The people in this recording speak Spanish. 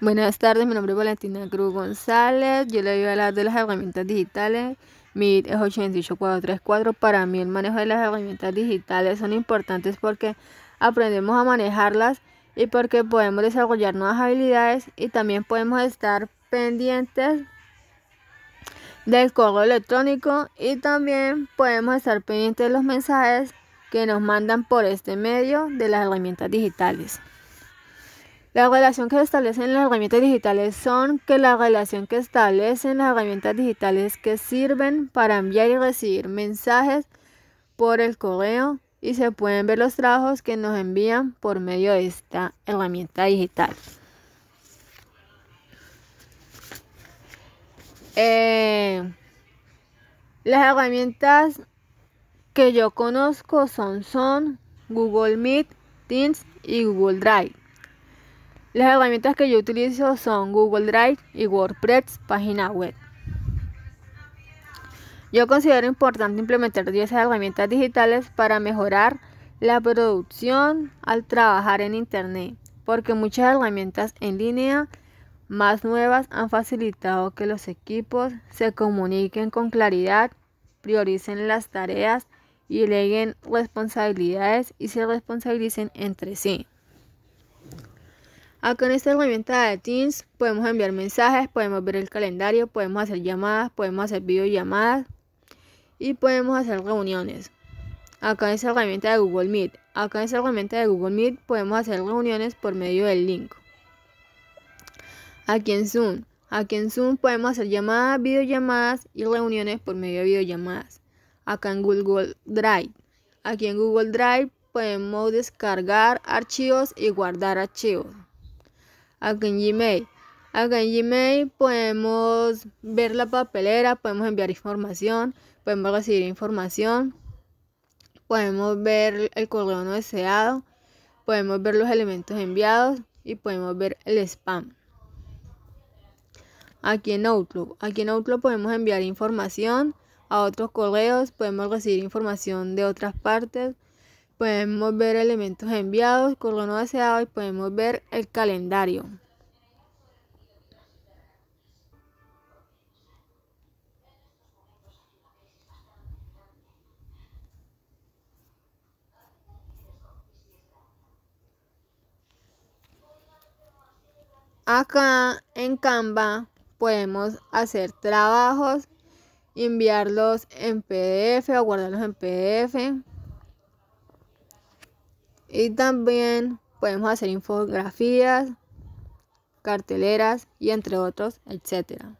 Buenas tardes, mi nombre es Valentina Cruz González. Yo le voy a hablar de las herramientas digitales. Mi es 88434. Para mí el manejo de las herramientas digitales son importantes porque aprendemos a manejarlas y porque podemos desarrollar nuevas habilidades y también podemos estar pendientes del correo electrónico y también podemos estar pendientes de los mensajes que nos mandan por este medio de las herramientas digitales. La relación que establecen las herramientas digitales son que la relación que establecen las herramientas digitales que sirven para enviar y recibir mensajes por el correo y se pueden ver los trabajos que nos envían por medio de esta herramienta digital. Eh, las herramientas que yo conozco son Google Meet, Teams y Google Drive. Las herramientas que yo utilizo son Google Drive y WordPress, página web. Yo considero importante implementar 10 herramientas digitales para mejorar la producción al trabajar en Internet, porque muchas herramientas en línea más nuevas han facilitado que los equipos se comuniquen con claridad, prioricen las tareas y leguen responsabilidades y se responsabilicen entre sí. Acá en esta herramienta de Teams podemos enviar mensajes, podemos ver el calendario, podemos hacer llamadas, podemos hacer videollamadas y podemos hacer reuniones. Acá en esta herramienta de Google Meet. Acá en esta herramienta de Google Meet podemos hacer reuniones por medio del link. Aquí en Zoom. Aquí en Zoom podemos hacer llamadas, videollamadas y reuniones por medio de videollamadas. Acá en Google Drive. Aquí en Google Drive podemos descargar archivos y guardar archivos. Aquí en Gmail. Acá en Gmail podemos ver la papelera, podemos enviar información, podemos recibir información, podemos ver el correo no deseado, podemos ver los elementos enviados y podemos ver el spam. Aquí en Outlook, aquí en Outlook podemos enviar información a otros correos, podemos recibir información de otras partes, podemos ver elementos enviados, correo no deseado y podemos ver el calendario. Acá en Canva podemos hacer trabajos, enviarlos en PDF o guardarlos en PDF. Y también podemos hacer infografías, carteleras y entre otros, etcétera.